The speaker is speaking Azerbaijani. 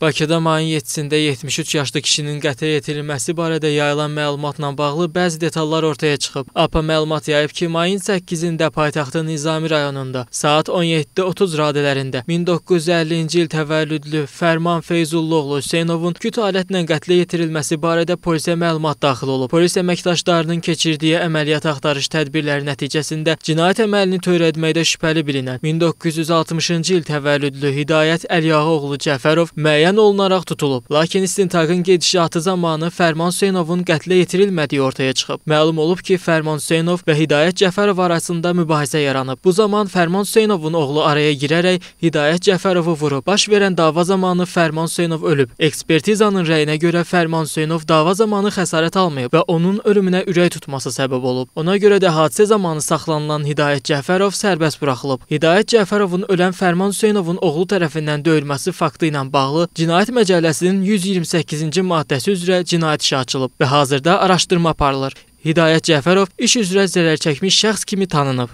Bakıda mayın 7-sində 73 yaşlı kişinin qətlə yetirilməsi barədə yayılan məlumatla bağlı bəzi detallar ortaya çıxıb. APA məlumat yayıb ki, mayın 8-də paytaxtın Nizami rayonunda saat 17:30 radələrində 1950-ci il təvəllüdlü Fərman Feyzulluoğlu Hüseynovun küt alətlə qətlə yetirilməsi barədə polisə məlumat daxil olub. Polis əməkdaşlarının keçirdiyi əməliyyat axtarış tədbirləri nəticəsində cinayət əməlini törətməkdə şübhəli bilinən 1960-cı il təvəllüdlü Hidayət Əliyağoğlu Cəfərov müəyyən müəyyən olunaraq tutulub. Lakin istintaqın gedişatı zamanı Fərman Hüseynovun qətlə yetirilmədiyi ortaya çıxıb. Məlum olub ki, Fərman Hüseynov və Hidayət Cəfərov arasında mübahisə yaranıb. Bu zaman Fərman Hüseynovun oğlu araya girərək Hidayət Cəfərovu vurub. Baş verən dava zamanı Fərman Hüseynov ölüb. Ekspertizanın rəyinə görə Fərman Hüseynov dava zamanı xəsarət almayıb və onun ölümünə ürək tutması səbəb olub. Ona görə də hadisə zamanı saxlanılan Hidayət Cəfərov sərbəst buraxılıb. Hidayət Cəfərovun ölən Fərman Hüseynovun oğlu tərəfindən döyülməsi faktı ilə bağlı Cinayət Məcəlləsinin 128-ci maddəsi üzrə cinayət işi açılıb və hazırda araşdırma aparılır. Hidayət Cəfərov iş üzrə zərərçəkmiş şəxs kimi tanınıb.